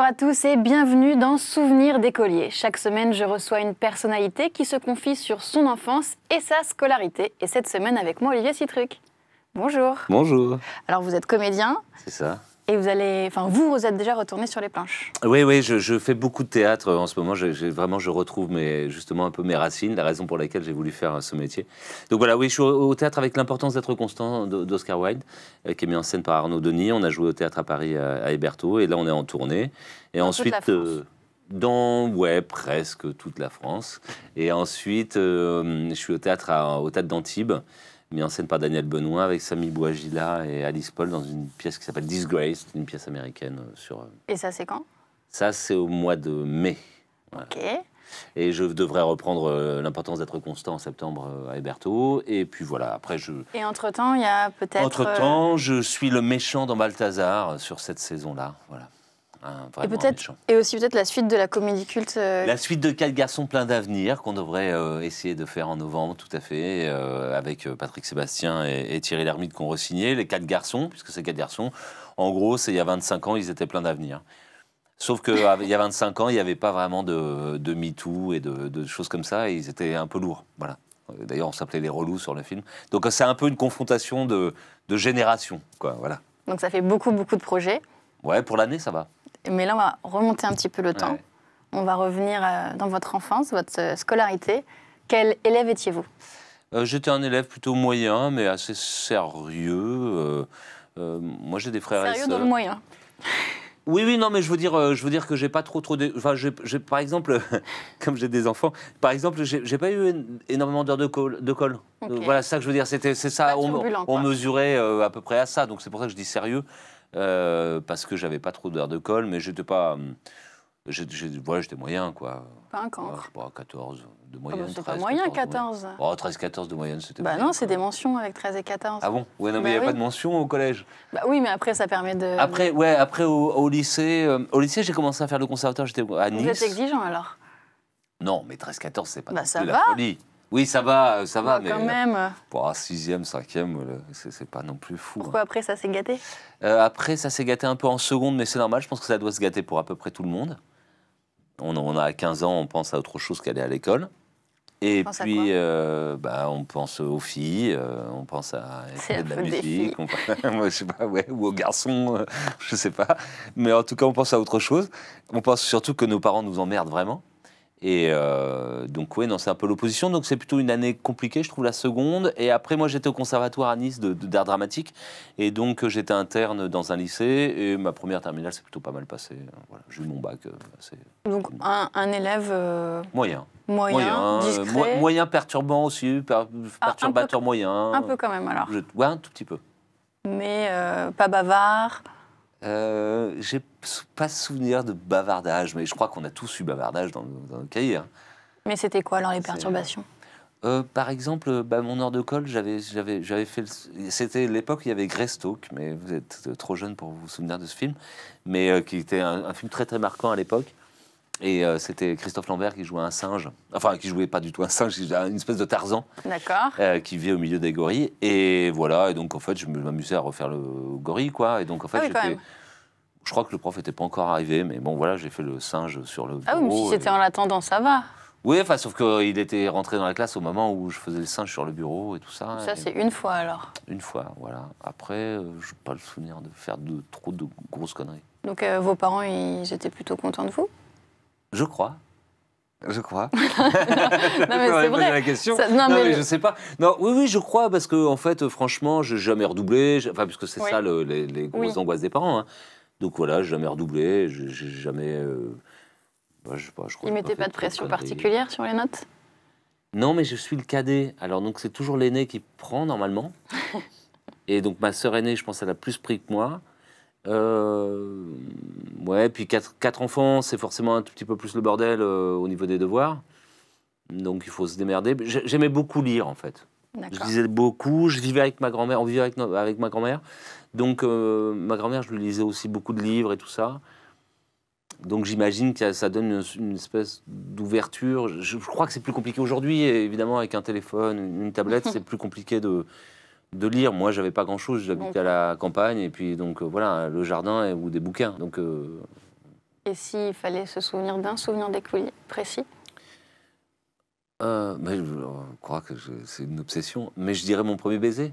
Bonjour à tous et bienvenue dans Souvenirs d'écolier. Chaque semaine, je reçois une personnalité qui se confie sur son enfance et sa scolarité. Et cette semaine, avec moi, Olivier Citruc. Bonjour. Bonjour. Alors, vous êtes comédien. C'est ça et vous allez, enfin vous, vous êtes déjà retourné sur les planches. Oui, oui, je, fais beaucoup de théâtre en ce moment. Je, vraiment, je retrouve justement un peu mes racines, la raison pour laquelle j'ai voulu faire euh, ce métier. Donc voilà, oui, je suis au, théâtre avec l'importance d'être constant d'Oscar Wilde, euh, qui est mis en scène par Arnaud Denis. On a joué au théâtre à Paris euh, à, à Héberto, et là on est en tournée. Et ensuite dans, ouais, presque toute la France. Et ensuite, euh, je suis au théâtre, au théâtre d'Antibes, mis en scène par Daniel Benoît avec Samy Bouagila et Alice Paul dans une pièce qui s'appelle Disgrace, une pièce américaine euh, sur. Euh, et ça, c'est quand Ça, c'est au mois de mai. Et je devrais reprendre l'importance d'être constant en septembre à Héberto. Et puis voilà, après je. Et entre-temps, il y a peut-être. Entre-temps, je suis le méchant dans Balthazar sur cette saison-là. Voilà. Ah, et, peut-être, et aussi peut-être la suite de la comédie culte. Euh, la suite de Quatre garçons pleins d'avenir qu'on devrait euh, essayer de faire en novembre, tout à fait, euh, avec Patrick Sébastien et, Thierry Lhermitte qu'on re Les Quatre garçons, puisque ces Quatre garçons, en gros, c'est il y a 25 ans, ils étaient pleins d'avenir. Sauf qu'il y a 25 ans, il n'y avait pas vraiment de, de MeToo et de, choses comme ça, et ils étaient un peu lourds. Voilà. D'ailleurs, on s'appelait les relous sur le film. Donc, c'est un peu une confrontation de, de génération. Quoi, voilà. Donc, ça fait beaucoup, beaucoup de projets. Ouais, pour l'année, ça va. Mais là, on va remonter un petit peu le temps. On va revenir euh, dans votre enfance, votre euh, scolarité. Quel élève étiez-vous euh, J'étais un élève plutôt moyen, mais assez sérieux. moi, j'ai des frères et sœurs. Sérieux le moyen. Oui, oui, non, mais je veux dire, je veux dire que j'ai pas trop, trop. De... par exemple, comme j'ai des enfants, par exemple, j'ai pas eu énormément d'heures de colle. De colle. Voilà, ça que je veux dire. C'était, c'est ça. on, mesurait à peu près à ça. Donc c'est pour ça que je dis sérieux. Euh, parce que j'avais pas trop d'heures de colle, mais j'étais pas. Hum, j'étais moyen, quoi. Pas un 14 ah bah, de moyenne. moyen, 14. 13, 14 de moyenne, c'était Bah non, c'est des mentions avec 13 et 14. Ah bon Ouais, non, mais il n'y a bah pas de mention au collège. Bah oui, mais après, ça permet de. Après, ouais, après au, lycée, euh, au lycée, j'ai commencé à faire le conservatoire j'étais à Nice. Vous êtes exigeant alors Non, mais 13, 14, c'est pas bah, ça la oui, ça va, euh, ça va, mais. Euh, même. Pour un sixième, cinquième, euh, c'est pas non plus fou. Hein. Pourquoi après ça s'est gâté Après, ça s'est gâté un peu en seconde, mais c'est normal. Je pense que ça doit se gâter pour à peu près tout le monde. On, a 15 ans, on pense à autre chose qu'aller à l'école. Et puis, bah, on pense aux filles, on pense à écouter de la musique, on je sais pas, ou aux garçons, je sais pas. Mais en tout cas, on pense à autre chose. On pense surtout que nos parents nous emmerdent vraiment. Et euh, donc, oui, c'est un peu l'opposition. Donc, c'est plutôt une année compliquée, je trouve, la seconde. Et après, moi, j'étais au conservatoire à Nice d'art de, dramatique. Et donc, euh, j'étais interne dans un lycée. Et ma première terminale s'est plutôt pas mal passée. Euh, voilà, j'ai eu mon bac. donc, un, élève. Moyen. Moyen, moyen, moyen perturbant aussi, ah, perturbateur moyen. Un peu quand même alors. Je, un tout petit peu. Mais pas bavard. Euh, j'ai pas souvenir de bavardage, mais je crois qu'on a tous eu bavardage dans, dans nos cahiers. Hein. Mais c'était quoi alors les perturbations euh, euh, par exemple, bah, mon heure de colle, j'avais, fait. C'était l'époque où il y avait Greystoke, mais vous êtes trop jeune pour vous souvenir de ce film, mais qui était un, film très très marquant à l'époque. Et euh, c'était Christophe Lambert qui jouait un singe, enfin qui jouait pas du tout un singe, une espèce de Tarzan, d'accord, euh, qui vit au milieu des gorilles. Et voilà, et donc en fait, je m'amusais à refaire le gorille, quoi. Et donc en fait, ah Je crois que le prof n'était pas encore arrivé, mais bon, voilà, j'ai fait le singe sur le. Ah oui, mais si c'était en attendant, ça va. Oui, enfin, sauf qu'il euh, était rentré dans la classe au moment où je faisais le singe sur le bureau et tout ça. Ça, c'est une fois alors Une fois, voilà. Après, je n'ai pas le souvenir de faire de, trop de grosses conneries. Donc, vos parents, ils étaient plutôt contents de vous je crois. Je crois. non, mais c'est vrai. La question. non, mais, je sais pas. Non, oui, oui, je crois parce que en fait, franchement, n'ai jamais redoublé. Enfin, puisque c'est ça les, grosses angoisses des parents. Hein. Donc voilà, n'ai jamais redoublé. J'ai jamais. Euh... Bah, je sais pas. Je crois. mettaient pas, de pression particulière sur les notes. Non, mais je suis le cadet. Alors donc c'est toujours l'aîné qui prend normalement. Et donc ma sœur aînée, je pense, elle a plus pris que moi. Euh, ouais, puis quatre, quatre enfants, c'est forcément un tout petit peu plus le bordel euh, au niveau des devoirs. Donc il faut se démerder. J'aimais beaucoup lire en fait. Je lisais beaucoup. Je vivais avec ma grand-mère. On vivait avec, avec ma grand-mère. Donc euh, ma grand-mère, je lui lisais aussi beaucoup de livres et tout ça. Donc j'imagine que ça donne une, espèce d'ouverture. Je, crois que c'est plus compliqué aujourd'hui. Évidemment, avec un téléphone, une tablette, c'est plus compliqué de, de lire. Moi, j'avais pas grand-chose, j'habitais à la campagne, et puis donc euh, voilà, le jardin et, ou des bouquins. Donc, euh, Et s'il fallait se souvenir d'un souvenir précis euh, je, crois que c'est une obsession, mais je dirais mon premier baiser.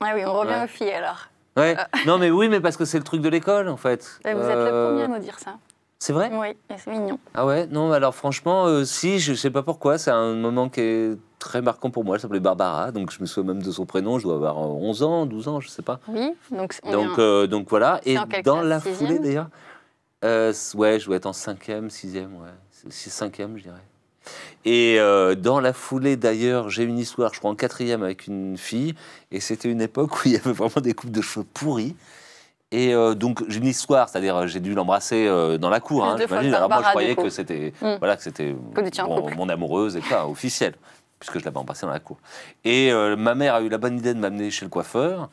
Ah oui, on revient aux filles alors. Ouais. non mais oui, mais parce que c'est le truc de l'école en fait. Bah, vous êtes le premier à nous dire ça. C'est vrai Oui, c'est mignon. Ah ouais Non, alors franchement, euh, si, je sais pas pourquoi, c'est un moment qui est très marquant pour moi. Elle s'appelait Barbara, donc je me souviens même de son prénom. Je dois avoir 11 euh, ans, 12 ans, je sais pas. Oui, donc Donc, euh, donc voilà. Et dans la foulée d'ailleurs, ouais, je dois être en 5 sixième, 6 ouais. 5 je dirais. Et dans la foulée, d'ailleurs, j'ai une histoire, je crois, en quatrième avec une fille. Et c'était une époque où il y avait vraiment des coupes de cheveux pourries. Et euh, donc, j'ai une histoire, c'est-à-dire, euh, j'ai dû l'embrasser euh, dans la cour. Hein, Alors, moi, je croyais que c'était hmm. voilà, que c'était mon amoureuse et pas officielle, puisque je l'avais embrassée dans la cour. Et ma mère a eu la bonne idée de m'amener chez le coiffeur.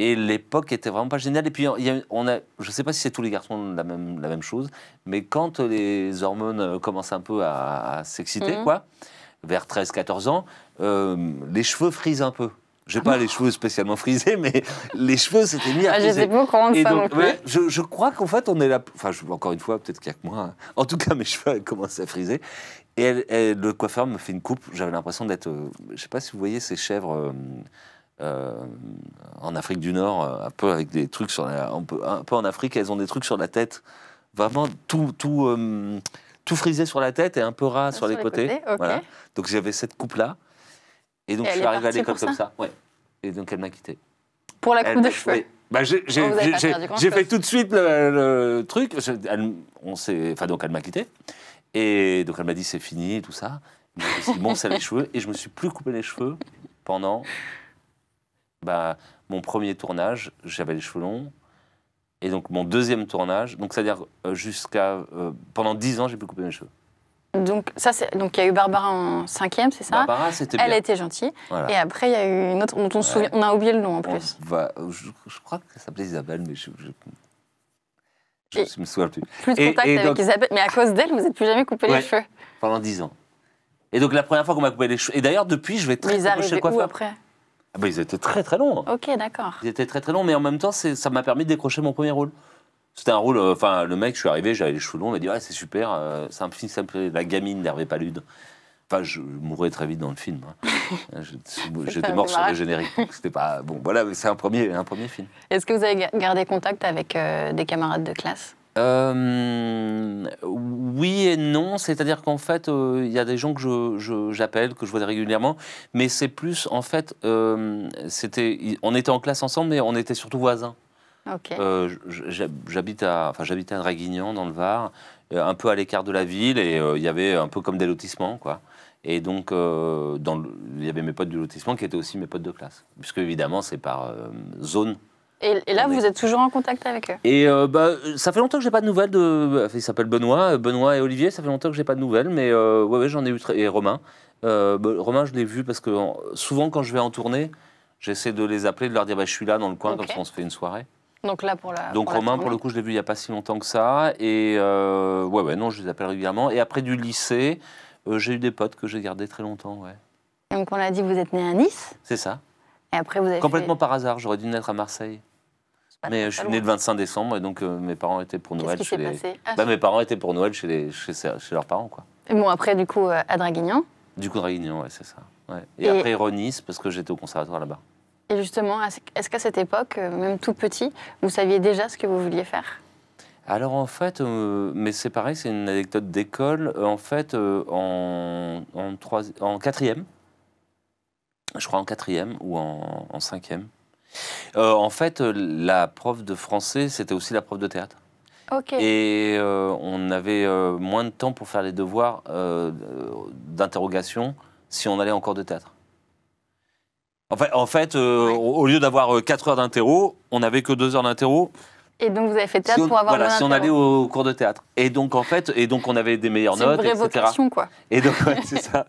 Et l'époque était vraiment pas géniale. Et puis, on a, je ne sais pas si c'est tous les garçons la même, la même chose, mais quand les hormones commencent un peu à, s'exciter, hmm. quoi, vers 13-14 ans, les cheveux frisent un peu. Je n'ai pas ah. les cheveux spécialement frisés, mais les cheveux c'était mis à ah, Je sais pas comment ça donc, je, crois qu'en fait on est là. Enfin, je, encore une fois, peut-être qu'il n'y a que moi. Hein. En tout cas, mes cheveux commencent à friser. Et le coiffeur me fait une coupe. J'avais l'impression d'être. Je euh, je sais pas si vous voyez ces chèvres. Euh, euh, en Afrique du Nord, un peu avec des trucs sur la, un, peu, en Afrique, elles ont des trucs sur la tête, vraiment tout tout tout frisé sur la tête et un peu ras ah, sur, les, côtés. voilà. Donc j'avais cette coupe là. Et donc, je suis arrivé à l'école comme ça, Ouais. Et donc, elle m'a quitté. Pour la coupe de cheveux Bah, j'ai fait tout de suite le, truc. On elle, enfin, donc, elle m'a quitté. Et donc, elle m'a dit c'est fini, tout ça. bon, c'est les cheveux. Et je me suis plus coupé les cheveux pendant bah, mon premier tournage. J'avais les cheveux longs. Et donc, mon deuxième tournage. Donc, c'est-à-dire, euh, jusqu'à. Euh, pendant dix ans, j'ai plus coupé mes cheveux. Donc, ça, donc il y a eu Barbara en cinquième, c'est ça Barbara, c'était Elle était gentille. Et après, il y a eu une autre dont on, on a oublié le nom en plus. je, crois que ça s'appelait Isabelle, mais je, je... me souviens plus. Plus de contact avec Isabelle, mais à cause d'elle, vous n'êtes plus jamais coupé les cheveux. Pendant dix ans. Et donc la première fois qu'on m'a coupé les cheveux, et d'ailleurs depuis, je vais très très chez le coiffeur. Où après ah bah, ils étaient très très longs. Ok, d'accord. Ils étaient très très longs, mais en même temps, ça m'a permis de décrocher mon premier rôle. C'était un rôle. Euh, enfin, le mec, je suis arrivé, j'avais les cheveux longs, il m'a dit Ouais, c'est super, euh, c'est un film s'appelait La gamine d'Hervé Palude. Enfin, je mourrais très vite dans le film. Hein. J'étais mort sur le générique. C'était pas. Bon, voilà, c'est un premier, un premier film. Est-ce que vous avez gardé contact avec euh, des camarades de classe oui et non, c'est-à-dire qu'en fait, il y a des gens que j'appelle, je, que je vois régulièrement, mais c'est plus en fait, c'était, on était en classe ensemble, mais on était surtout voisins. Euh, j'habite à, enfin, j'habitais à Draguignan dans le Var, euh, un peu à l'écart de la ville, et euh, il y avait un peu comme des lotissements, quoi. Et donc, il y avait mes potes du lotissement qui étaient aussi mes potes de classe, puisque évidemment c'est par zone. Et, là, vous êtes toujours en contact avec eux Et bah, ça fait longtemps que j'ai pas de nouvelles de. Bah, Ils s'appellent Benoît, Benoît et Olivier. Ça fait longtemps que j'ai pas de nouvelles, mais ouais, j'en ai eu. Très... Et Romain, bah, Romain, je l'ai vu parce que souvent quand je vais en tournée, j'essaie de les appeler, de leur dire bah, je suis là dans le coin, quand comme on se fait une soirée. Donc là pour la. Donc Romain, pour le coup, je l'ai vu il n'y a pas si longtemps que ça. Et euh, ouais, ouais, non, je les appelle régulièrement. Et après du lycée, euh, j'ai eu des potes que j'ai gardés très longtemps, ouais. Donc on l'a dit, vous êtes né à Nice. C'est ça. Et après vous avez Complètement par hasard, j'aurais dû naître à Marseille. Mais je suis né le 25 décembre et donc euh, bah, mes parents étaient pour Noël chez les. mes parents étaient pour Noël chez les chez, leurs parents quoi. Et bon après du coup à Draguignan. Du coup Draguignan, ouais, c'est ça. Et, et, après Ronis parce que j'étais au conservatoire là-bas. Et justement, est-ce qu'à cette époque, euh, même tout petit, vous saviez déjà ce que vous vouliez faire alors en fait, euh, mais c'est pareil, c'est une anecdote d'école. Euh, en fait, en, en, quatrième, je crois en quatrième ou en, cinquième, en fait, la prof de français, c'était aussi la prof de théâtre. Ok. Et on avait moins de temps pour faire les devoirs d'interrogation si on allait encore de théâtre. En fait, euh, au lieu d'avoir 4 euh, heures d'interro, on n'avait que 2 heures d'interro. Et donc vous avez fait théâtre si on, pour avoir voilà, si on allait au, cours de théâtre. Et donc en fait, et donc on avait des meilleures notes, une vraie Vocation, quoi. Et donc c'est ça.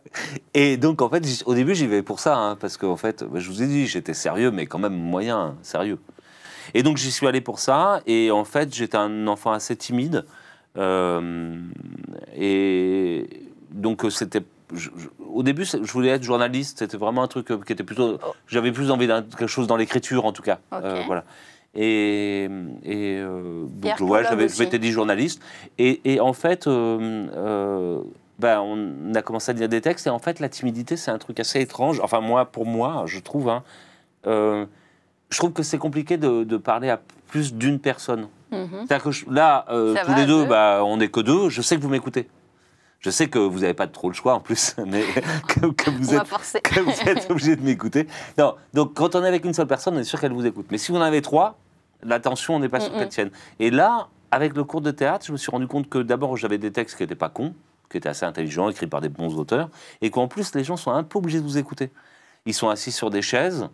Et donc en fait, au début j'y vais pour ça, hein, parce qu'en fait, bah, je vous ai dit, j'étais sérieux, mais quand même moyen, sérieux. Et donc j'y suis allé pour ça. Et en fait, j'étais un enfant assez timide, euh, et donc c'était au début, je voulais être journaliste. C'était vraiment un truc euh, qui était plutôt. J'avais plus envie d'un quelque chose dans l'écriture, en tout cas. Euh, voilà. Et, et euh, donc, ouais, je m'étais dit journaliste. Et, en fait, ben, on a commencé à lire des textes. Et en fait, la timidité, c'est un truc assez étrange. Enfin, moi, pour moi, je trouve. Hein. je trouve que c'est compliqué de, parler à plus d'une personne. Mm-hmm. C'est-à-dire que là, tous les deux, bah, on n'est que deux. Je sais que vous m'écoutez. Je sais que vous n'avez pas trop le choix en plus, mais que, vous êtes, obligé de m'écouter. Non, donc quand on est avec une seule personne, on est sûr qu'elle vous écoute. Mais si vous en avez trois, l'attention n'est pas mm, sur mm. qu'elle tienne. Et là, avec le cours de théâtre, je me suis rendu compte que d'abord j'avais des textes qui n'étaient pas cons, qui étaient assez intelligents, écrits par des bons auteurs, et qu'en plus les gens sont un peu obligés de vous écouter. Ils sont assis sur des chaises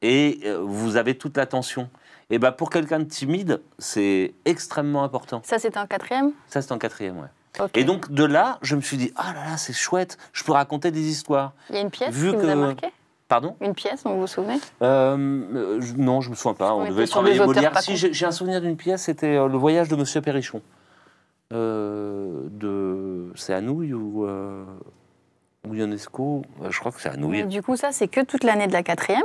et euh, vous avez toute l'attention. Et bien bah, pour quelqu'un de timide, c'est extrêmement important. Ça c'est un quatrième Ça c'est un quatrième, ouais. Et donc de là, je me suis dit, ah là là, c'est chouette, je peux raconter des histoires. Il y a une pièce que... vous a marqué Pardon Une pièce, dont vous vous souvenez euh, euh, je, Non, je me souviens pas. On, devait travailler Molière. Si j'ai un souvenir d'une pièce, c'était euh, le voyage de Monsieur Perrichon. Euh, de, c'est à Nouille ou ou Ionesco Je crois que c'est à Nouille. du coup, ça, c'est que toute l'année de la quatrième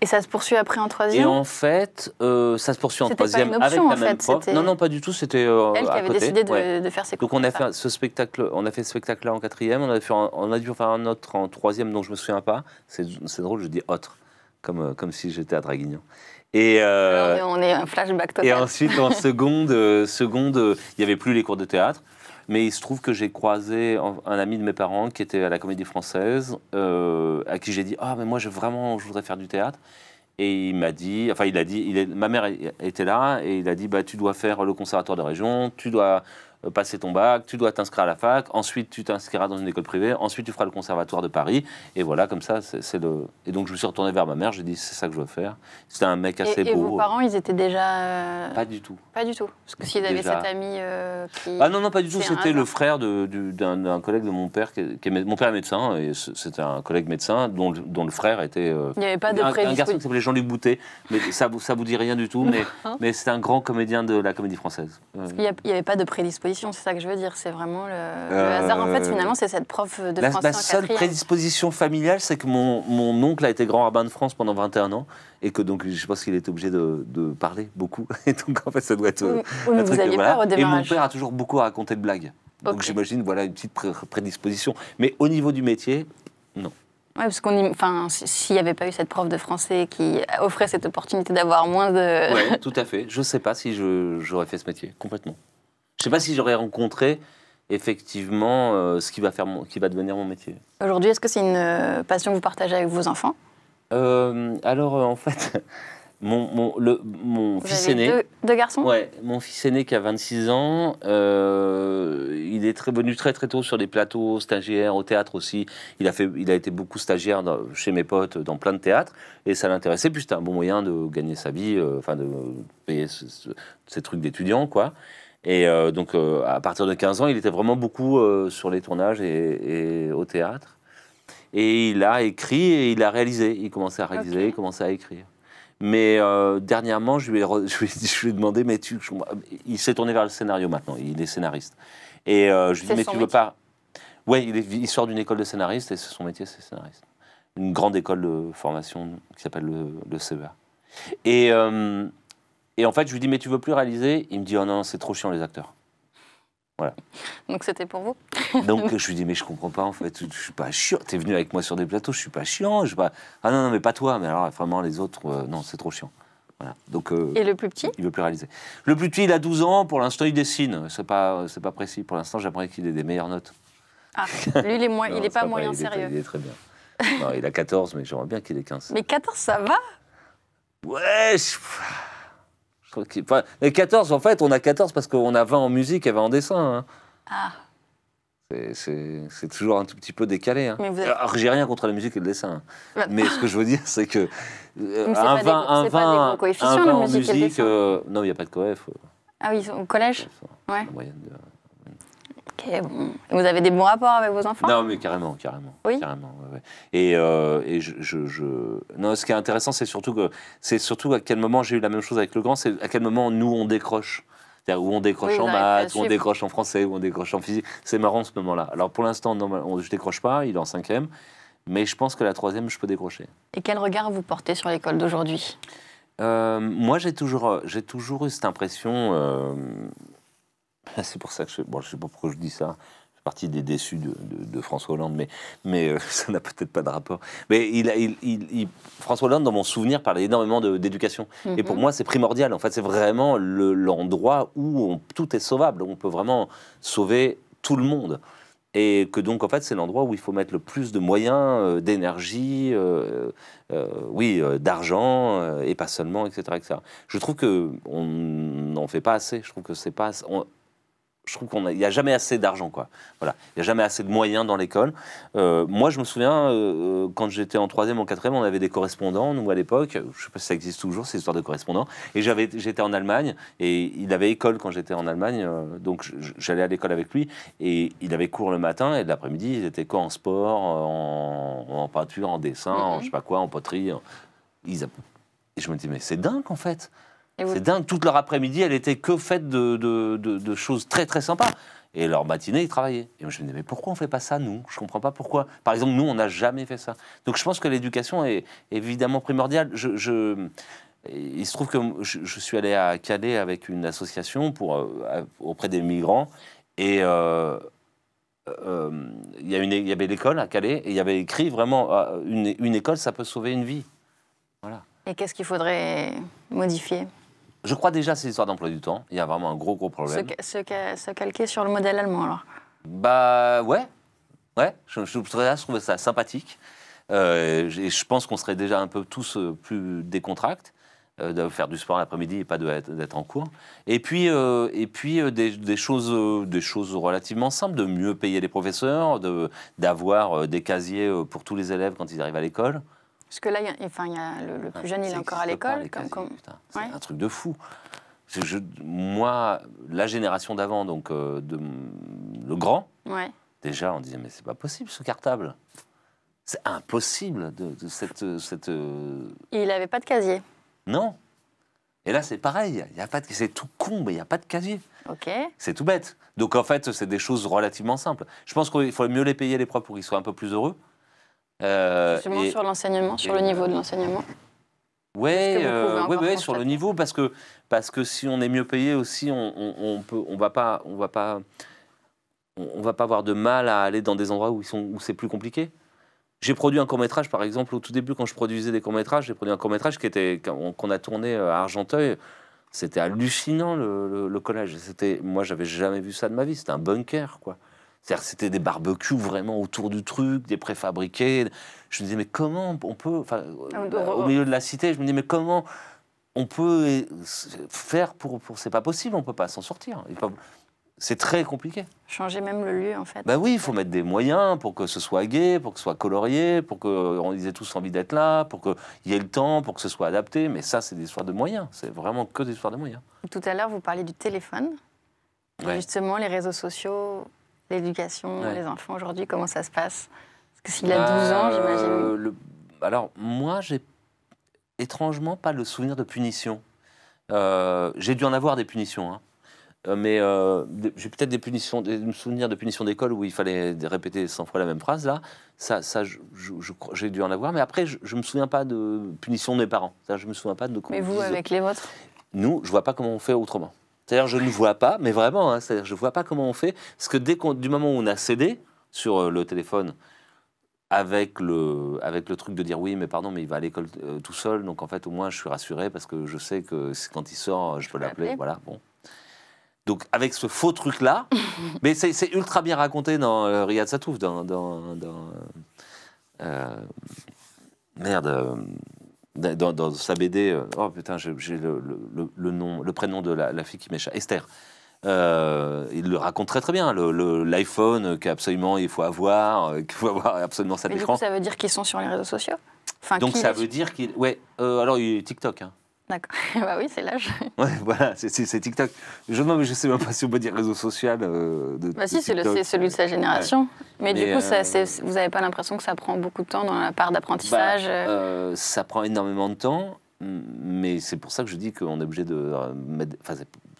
et ça se poursuit après en troisième Et en fait, euh, ça se poursuit en troisième pas une option, avec en fait, Non, non, pas du tout. C'était euh, elle qui avait décidé de, faire ses cours. Donc on a fait ce spectacle, on a fait ce spectacle-là en quatrième, on a, fait on a dû faire un autre en troisième dont je me souviens pas. C'est drôle, je dis autre, comme, euh, comme si j'étais à Draguignan. Et euh, on est un flashback total. Et ensuite en seconde, seconde, il n'y avait plus les cours de théâtre. Mais il se trouve que j'ai croisé un ami de mes parents qui était à la Comédie Française, euh, à qui j'ai dit Ah, mais moi, je, vraiment, je voudrais faire du théâtre. Et il m'a dit, enfin, il a dit, ma mère était là et il a dit, bah, tu dois faire le conservatoire de région, tu dois euh, passer ton bac, tu dois t'inscrire à la fac, ensuite tu t'inscriras dans une école privée, ensuite tu feras le conservatoire de Paris, et voilà, comme ça, c'est le. Et donc je me suis retourné vers ma mère, j'ai dit c'est ça que je veux faire. C'était un mec assez beau. Et vos parents, ils étaient déjà. Euh, pas du tout. Pas du tout. Parce que s'ils avaient cet ami euh, Ah non, non, pas du tout. C'était le frère d'un collègue de mon père, qui, est, mon père est médecin, et c'était un collègue médecin dont, dont le frère était. Il n'y avait pas de prédisposition. – un garçon qui s'appelait Jean-Luc Boutet, mais ça, ça vous dit rien du tout, mais, mais c'est un grand comédien de la comédie française. Il n'y avait pas de prédisposition c'est ça que je veux dire. C'est vraiment le, euh, hasard. En fait, finalement, c'est cette prof de la, français. La seule prédisposition familiale, c'est que mon, mon, oncle a été grand rabbin de France pendant 21 ans et que donc je pense qu'il était obligé de, parler beaucoup. Et donc, en fait, ça doit être. un vous truc, aviez Et mon père a toujours beaucoup raconté de blagues. Donc, j'imagine, voilà, une petite prédisposition. Mais au niveau du métier, non. Oui, parce qu'on, enfin, s'il n'y avait pas eu cette prof de français qui offrait cette opportunité d'avoir moins de. Oui, tout à fait. Je ne sais pas si j'aurais fait ce métier, complètement. Je ne sais pas si j'aurais rencontré effectivement euh, ce qui va, faire qui va devenir mon métier. Aujourd'hui, est-ce que c'est une euh, passion que vous partagez avec vos enfants euh, Alors, en fait, mon, mon, fils aîné. Deux, garçons Ouais, mon fils aîné qui a 26 ans, il est très, venu très très tôt sur des plateaux stagiaires, au théâtre aussi. Il a, fait, il a été beaucoup stagiaire chez mes potes dans plein de théâtres et ça l'intéressait. Puis c'était un bon moyen de gagner sa vie, enfin de payer ses trucs d'étudiant, quoi. Et euh, donc, euh, à partir de 15 ans, il était vraiment beaucoup euh, sur les tournages et, au théâtre. Et il a écrit et il a réalisé. Il commençait à réaliser, il commençait à écrire. Mais dernièrement, je lui, ai je, lui demandé, mais tu... Il s'est tourné vers le scénario maintenant, il est scénariste. Et je lui ai dit, mais tu veux pas... Oui, il, sort d'une école de scénariste et son métier, c'est scénariste. Une grande école de formation qui s'appelle le, le CEA. Et, et en fait, je lui dis, mais tu veux plus réaliser Il me dit, oh non, c'est trop chiant les acteurs. Voilà. Donc c'était pour vous Donc je lui dis, mais je comprends pas en fait, je suis pas chiant. T'es venu avec moi sur des plateaux, je suis pas chiant. Je Ah non, non, mais pas toi, mais alors vraiment les autres, euh, non, c'est trop chiant. Voilà. Donc, euh, Et le plus petit Il veut plus réaliser. Le plus petit, il a 12 ans, pour l'instant il dessine, c'est pas, pas précis. Pour l'instant, j'aimerais qu'il ait des meilleures notes. Ah, lui, il est, moins, il est, pas, moyen sérieux. Il est, très bien. il a 14, mais j'aimerais bien qu'il ait 15. Mais 14, ça va Ouais, Enfin, les 14, en fait, on a 14 parce qu'on a 20 en musique et 20 en dessin. Hein. Ah. C'est toujours un tout petit peu décalé. Hein. Avez... Alors, j'ai rien contre la musique et le dessin. Hein. Bah. Mais ce que je veux dire, c'est que. Euh, un 20, des, un 20, un 20 en musique. Euh, non, il n'y a pas de coef. Euh. Ah oui, au collège Ouais. La moyenne de... Vous avez des bons rapports avec vos enfants Non, mais carrément, carrément. Oui. Carrément, Et, euh, je, Non, ce qui est intéressant, c'est surtout, que, c'est surtout à quel moment j'ai eu la même chose avec le grand, c'est à quel moment nous, on décroche. cest où on décroche en maths, où on décroche en français, où on décroche en physique. C'est marrant ce moment-là. Alors pour l'instant, je on, je décroche pas, il est en cinquième. Mais je pense que la troisième, je peux décrocher. Et quel regard vous portez sur l'école d'aujourd'hui euh, Moi, j'ai toujours, j'ai toujours eu cette impression. Euh, C'est pour ça que je ne bon, je sais pas pourquoi je dis ça. Je suis partie des déçus de, François Hollande, mais, mais euh, ça n'a peut-être pas de rapport. Mais il, François Hollande, dans mon souvenir, parlait énormément d'éducation. Et pour mhm. moi, c'est primordial. En fait, c'est vraiment l'endroit où tout est sauvable. On peut vraiment sauver tout le monde et que donc en fait c'est l'endroit où il faut mettre le plus de moyens, euh, d'énergie, euh, oui, d'argent et pas seulement, etc., etc. Je trouve que n'en fait pas assez. Je trouve que c'est pas je trouve qu'il n'y a jamais assez d'argent, quoi. Voilà, il n'y a jamais assez de moyens dans l'école. Euh, moi, je me souviens, euh, euh, quand j'étais en troisième, en quatrième, on avait des correspondants, nous, à l'époque, je ne sais pas si ça existe toujours, ces histoires de correspondants, et j'étais en Allemagne, et il avait école quand j'étais en Allemagne, donc j'allais à l'école avec lui, et il avait cours le matin, et l'après-midi, il était quoi en sport, en, peinture, en dessin, en mhm. je sais pas quoi, en poterie. Ils... Et je me dis, mais c'est dingue, en fait c'est dingue, toute leur après-midi, elle était que faite de, choses très très sympas. Et leur matinée, ils travaillaient. Et moi, je me disais, mais pourquoi on ne fait pas ça, nous Je ne comprends pas pourquoi. Par exemple, nous, on n'a jamais fait ça. Donc je pense que l'éducation est évidemment primordiale. je, il se trouve que je, suis allé à Calais avec une association pour, euh, auprès des migrants. Et euh, euh, il y, avait l'école à Calais. Et il y avait écrit vraiment une, une école, ça peut sauver une vie. Voilà. Et qu'est-ce qu'il faudrait modifier je crois déjà à ces histoires d'emploi du temps. Il y a vraiment un gros, gros problème. Se, calquer sur le modèle allemand, alors Bah ouais. Ouais, je, je, ça sympathique. Euh, et je pense qu'on serait déjà un peu tous euh, plus décontractés euh, de faire du sport l'après-midi et pas d'être en cours. Et puis, et puis des, choses, des choses relativement simples, de mieux payer les professeurs, d'avoir des casiers pour tous les élèves quand ils arrivent à l'école. Parce que là, y a le, plus ah, jeune, il est encore à l'école. C'est comme... un truc de fou. moi, la génération d'avant, donc euh, de, le grand, ouais. déjà, on disait, mais c'est pas possible ce cartable. C'est impossible de, cette, euh, cette, euh, Il n'avait pas de casier. Non. Et là, c'est pareil. Il y a pas c'est tout con, mais il n'y a pas de casier. Ok. C'est tout bête. Donc en fait, c'est des choses relativement simples. Je pense qu'il faut mieux les payer les profs pour qu'ils soient un peu plus heureux. Euh, Justement sur l'enseignement, sur le niveau de l'enseignement Oui, ouais, euh, sur le niveau, parce que, parce que si on est mieux payé aussi, on ne on, on va pas... On va pas on va pas avoir de mal à aller dans des endroits où, ils sont, où c'est plus compliqué. J'ai produit un court métrage, par exemple, au tout début, quand je produisais des courts métrages, j'ai produit un court métrage qui était qu'on a tourné euh, à Argenteuil. C'était hallucinant le, le collège. C'était, moi, j'avais jamais vu ça de ma vie. C'était un bunker, quoi cest c'était des barbecues vraiment autour du truc, des préfabriqués. Je me disais, mais comment on peut, ah, euh, au milieu de la cité, je me disais, mais comment on peut euh, faire pour, pour c'est pas possible, on peut pas s'en sortir. C'est très compliqué. Changer même le lieu, en fait. Ben oui, il faut mettre des moyens pour que ce soit gai, pour que ce soit colorié, pour qu'on ait tous envie d'être là, pour qu'il y ait le temps, pour que ce soit adapté. Mais ça, c'est des histoires de moyens. C'est vraiment que des histoires de moyens. Tout à l'heure, vous parliez du téléphone. Justement, les réseaux sociaux l'éducation, les enfants aujourd'hui Comment ça se passe Parce que s'il a 12 bah, ans, j'imagine. Euh, alors, moi, j'ai étrangement pas le souvenir de punition. Euh, j'ai dû en avoir des punitions, hein. Euh, mais j'ai peut-être des punitions, des souvenirs de punitions d'école où il fallait répéter 100 fois la même phrase. Là, ça, j'ai dû en avoir, mais après, je, me souviens pas de punition de mes parents. je me souviens pas de. Mais vous, avec les vôtres Nous, je vois pas comment on fait autrement. C'est-à-dire, je ne vois pas, mais vraiment, hein, c'est-à-dire, je ne vois pas comment on fait. Parce que dès qu'on, du moment où on a cédé sur euh, le téléphone, avec le, avec le truc de dire oui, mais pardon, mais il va à l'école euh, tout seul, donc en fait, au moins, je suis rassuré parce que je sais que quand il sort, euh, je, peux l'appeler. Voilà, bon. Donc, avec ce faux truc-là, mais c'est ultra bien raconté dans Riyad Satouf, dans. merde dans, sa BD, euh, oh putain, j'ai le, nom, le prénom de la, fille qui m'échappe, Esther. Euh, il le raconte très très bien, l'iPhone euh, qu'absolument il faut avoir, qu'il faut avoir absolument sa écran. Du coup, ça veut dire qu'ils sont sur les réseaux sociaux. Enfin, Donc ça veut dire qu'il, ouais, alors il TikTok. Hein. D'accord. bah oui, c'est l'âge. Ouais, voilà, c'est TikTok. Je ne sais même pas si on peut dire réseau social. Euh, de, bah si, c'est celui de sa génération. Mais, du coup, euh, vous n'avez pas l'impression que ça prend beaucoup de temps dans la part d'apprentissage bah, euh Ça prend énormément de temps, mais c'est pour ça que je dis qu'on est obligé de mettre. Enfin,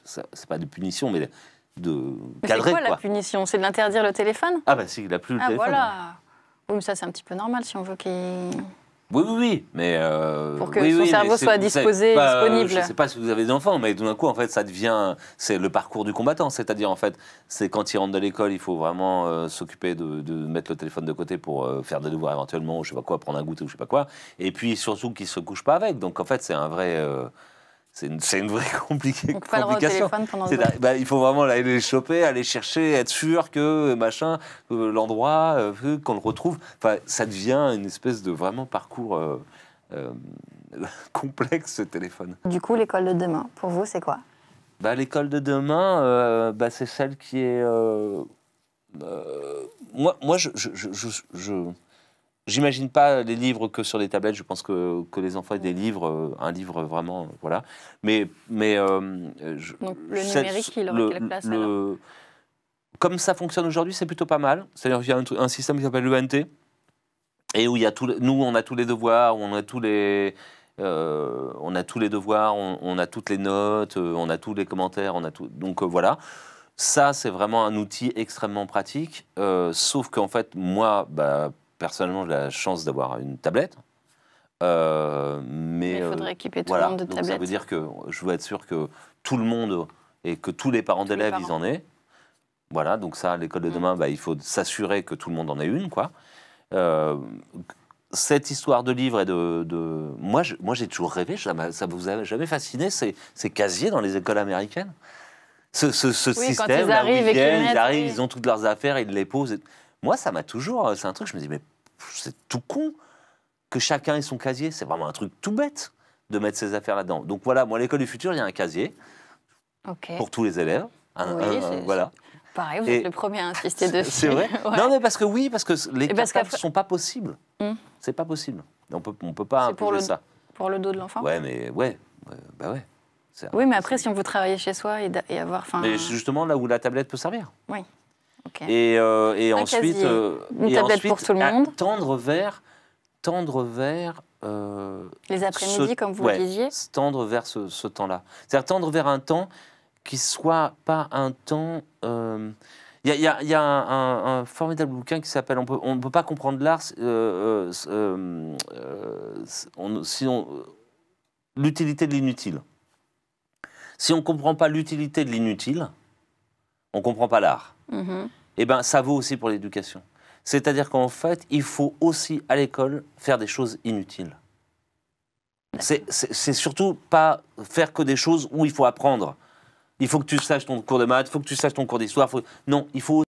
c'est pas de punition, mais de cadrer. C'est quoi, la punition C'est de l'interdire le téléphone Ah, bah si, il n'a plus le ah, Voilà. Oui, mais ça, c'est un petit peu normal si on veut qu'il. Oui, oui, oui, mais... Euh, pour que son cerveau soit disposé, pas, disponible. Je ne sais pas si vous avez des enfants, mais tout d'un coup, en fait, ça devient... C'est le parcours du combattant, c'est-à-dire, en fait, c'est quand il rentre de l'école, il faut vraiment euh, s'occuper de, mettre le téléphone de côté pour euh, faire des devoirs éventuellement, ou je sais pas quoi, prendre un goûter ou je sais pas quoi, et puis surtout qu'il se couche pas avec. Donc, en fait, c'est un vrai c'est une, une, vraie compliquée Donc, pas complication. au téléphone pendant le bah, il faut vraiment aller les choper, aller chercher, être sûr que machin, l'endroit, euh, qu'on le retrouve. Enfin, ça devient une espèce de vraiment parcours euh, euh, complexe, ce téléphone. Du coup, l'école de demain, pour vous, c'est quoi bah, L'école de demain, bah, c'est celle qui est... moi, moi je J'imagine pas les livres que sur les tablettes. Je pense que, que les enfants aient des livres, euh, un livre vraiment, euh, voilà. Mais mais euh, Donc, le numérique, il aurait quelle place comme ça fonctionne aujourd'hui, c'est plutôt pas mal. C'est-à-dire qu'il y a un, système qui s'appelle l'ENT, et où il y a nous, on a tous les devoirs, on a tous les, on a tous les devoirs, on, a toutes les notes, on a tous les commentaires, on a tout. Donc voilà. Ça, c'est vraiment un outil extrêmement pratique. sauf qu'en fait, moi, bah, personnellement j'ai la chance d'avoir une tablette. Euh, mais, il euh, faudrait équiper tout le monde de tablettes. Ça veut dire que je veux être sûr que tout le monde et que tous les parents d'élèves, ils en aient. Voilà, donc ça, l'école de mm. demain, bah, il faut s'assurer que tout le monde en ait une, quoi. Euh, cette histoire de livres et de... Moi, moi, j'ai toujours rêvé, ça ne vous a jamais fasciné, ces, ces, casiers dans les écoles américaines Ce, système, ils, arrivent, ils, ont toutes leurs affaires, ils les posent. Moi, ça m'a toujours. Euh, c'est un truc, je me dis, mais c'est tout con que chacun ait son casier. C'est vraiment un truc tout bête de mettre ses affaires là-dedans. Donc voilà, moi, l'école du futur, il y a un casier pour tous les élèves. Euh, voilà. Pareil, vous êtes le premier à insister dessus. C'est vrai Non, mais parce que oui, parce que les cartables ne sont pas possibles. Hmm. C'est pas possible. On peut, on peut pas imposer pour le, ça. Pour le dos de l'enfant Ouais, mais ouais, bah Oui, mais après, si on veut travailler chez soi et, avoir. faim. Mais justement, là où la tablette peut servir. Oui. Et, euh, ensuite, euh, et ensuite pour tendre vers, tendre vers euh, les après-midi, comme vous le disiez, tendre vers ce, temps-là. C'est-à-dire tendre vers un temps qui soit pas un temps. Il y a, un, formidable bouquin qui s'appelle On ne peut pas comprendre l'art si l'utilité de l'inutile. Si on ne comprend pas l'utilité de l'inutile, on ne comprend pas l'art et eh ben, ça vaut aussi pour l'éducation. C'est-à-dire qu'en fait, il faut aussi à l'école faire des choses inutiles. C'est surtout pas faire que des choses où il faut apprendre. Il faut que tu saches ton cours de maths, il faut que tu saches ton cours d'histoire. Non, il faut